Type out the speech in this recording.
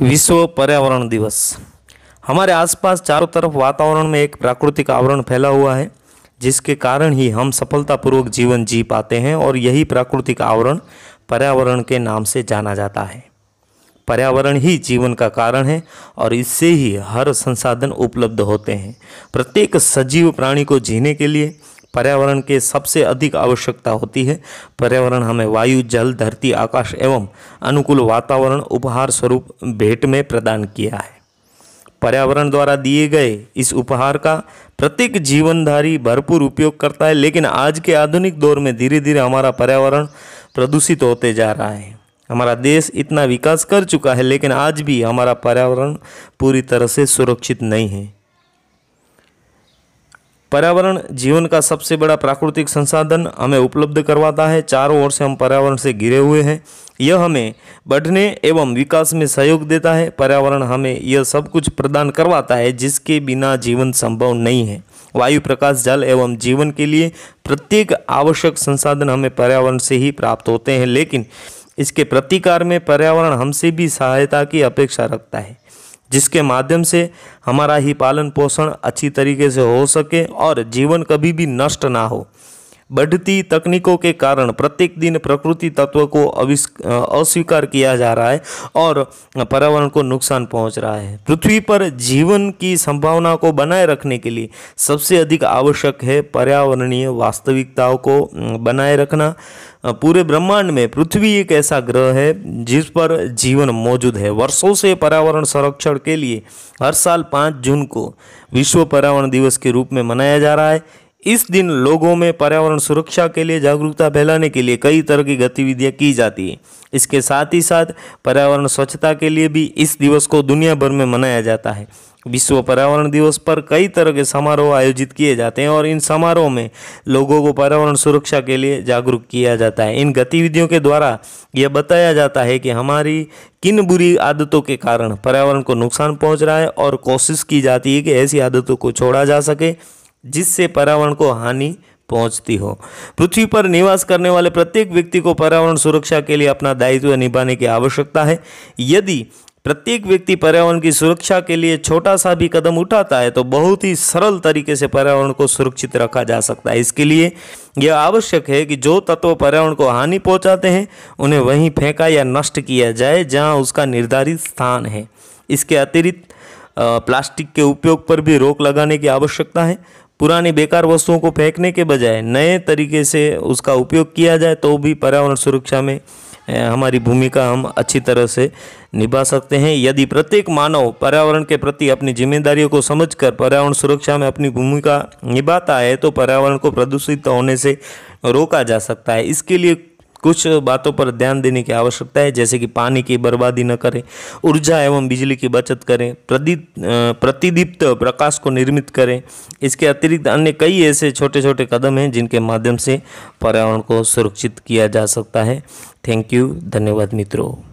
विश्व पर्यावरण दिवस हमारे आसपास चारों तरफ वातावरण में एक प्राकृतिक आवरण फैला हुआ है जिसके कारण ही हम सफलतापूर्वक जीवन जी पाते हैं और यही प्राकृतिक आवरण पर्यावरण के नाम से जाना जाता है पर्यावरण ही जीवन का कारण है और इससे ही हर संसाधन उपलब्ध होते हैं प्रत्येक सजीव प्राणी को जीने के लिए पर्यावरण के सबसे अधिक आवश्यकता होती है पर्यावरण हमें वायु जल धरती आकाश एवं अनुकूल वातावरण उपहार स्वरूप भेंट में प्रदान किया है पर्यावरण द्वारा दिए गए इस उपहार का प्रत्येक जीवनधारी भरपूर उपयोग करता है लेकिन आज के आधुनिक दौर में धीरे धीरे हमारा पर्यावरण प्रदूषित होते जा रहा है हमारा देश इतना विकास कर चुका है लेकिन आज भी हमारा पर्यावरण पूरी तरह से सुरक्षित नहीं है पर्यावरण जीवन का सबसे बड़ा प्राकृतिक संसाधन हमें उपलब्ध करवाता है चारों ओर से हम पर्यावरण से घिरे हुए हैं यह हमें बढ़ने एवं विकास में सहयोग देता है पर्यावरण हमें यह सब कुछ प्रदान करवाता है जिसके बिना जीवन संभव नहीं है वायु प्रकाश जल एवं जीवन के लिए प्रत्येक आवश्यक संसाधन हमें पर्यावरण से ही प्राप्त होते हैं लेकिन इसके प्रतिकार में पर्यावरण हमसे भी सहायता की अपेक्षा रखता है जिसके माध्यम से हमारा ही पालन पोषण अच्छी तरीके से हो सके और जीवन कभी भी नष्ट ना हो बढ़ती तकनीकों के कारण प्रत्येक दिन प्रकृति तत्व को अस्वीकार किया जा रहा है और पर्यावरण को नुकसान पहुंच रहा है पृथ्वी पर जीवन की संभावना को बनाए रखने के लिए सबसे अधिक आवश्यक है पर्यावरणीय वास्तविकताओं को बनाए रखना पूरे ब्रह्मांड में पृथ्वी एक ऐसा ग्रह है जिस पर जीवन मौजूद है वर्षों से पर्यावरण संरक्षण के लिए हर साल पाँच जून को विश्व पर्यावरण दिवस के रूप में मनाया जा रहा है इस दिन लोगों में पर्यावरण सुरक्षा के लिए जागरूकता फैलाने के लिए कई तरह की गतिविधियां की जाती है इसके साथ ही साथ पर्यावरण स्वच्छता के लिए भी इस दिवस को दुनिया भर में मनाया जाता है विश्व पर्यावरण दिवस पर कई तरह के समारोह आयोजित किए जाते हैं और इन समारोह में लोगों को पर्यावरण सुरक्षा के लिए जागरूक किया जाता है इन गतिविधियों के द्वारा यह बताया जाता है कि हमारी किन बुरी आदतों के कारण पर्यावरण को नुकसान पहुंच रहा है और कोशिश की जाती है कि ऐसी आदतों को छोड़ा जा सके जिससे पर्यावरण को हानि पहुंचती हो पृथ्वी पर निवास करने वाले प्रत्येक व्यक्ति को पर्यावरण सुरक्षा के लिए अपना दायित्व निभाने की आवश्यकता है यदि प्रत्येक व्यक्ति पर्यावरण की सुरक्षा के लिए छोटा सा भी कदम उठाता है तो बहुत ही सरल तरीके से पर्यावरण को सुरक्षित रखा जा सकता है इसके लिए यह आवश्यक है कि जो तत्व पर्यावरण को हानि पहुंचाते हैं उन्हें वहीं फेंका या नष्ट किया जाए जहां उसका निर्धारित स्थान है इसके अतिरिक्त प्लास्टिक के उपयोग पर भी रोक लगाने की आवश्यकता है पुरानी बेकार वस्तुओं को फेंकने के बजाय नए तरीके से उसका उपयोग किया जाए तो भी पर्यावरण सुरक्षा में हमारी भूमिका हम अच्छी तरह से निभा सकते हैं यदि प्रत्येक मानव पर्यावरण के प्रति अपनी जिम्मेदारियों को समझकर पर्यावरण सुरक्षा में अपनी भूमिका निभाता है तो पर्यावरण को प्रदूषित होने से रोका जा सकता है इसके लिए कुछ बातों पर ध्यान देने की आवश्यकता है जैसे कि पानी की बर्बादी न करें ऊर्जा एवं बिजली की बचत करें प्रतिदीप्त प्रकाश को निर्मित करें इसके अतिरिक्त अन्य कई ऐसे छोटे छोटे कदम हैं जिनके माध्यम से पर्यावरण को सुरक्षित किया जा सकता है थैंक यू धन्यवाद मित्रों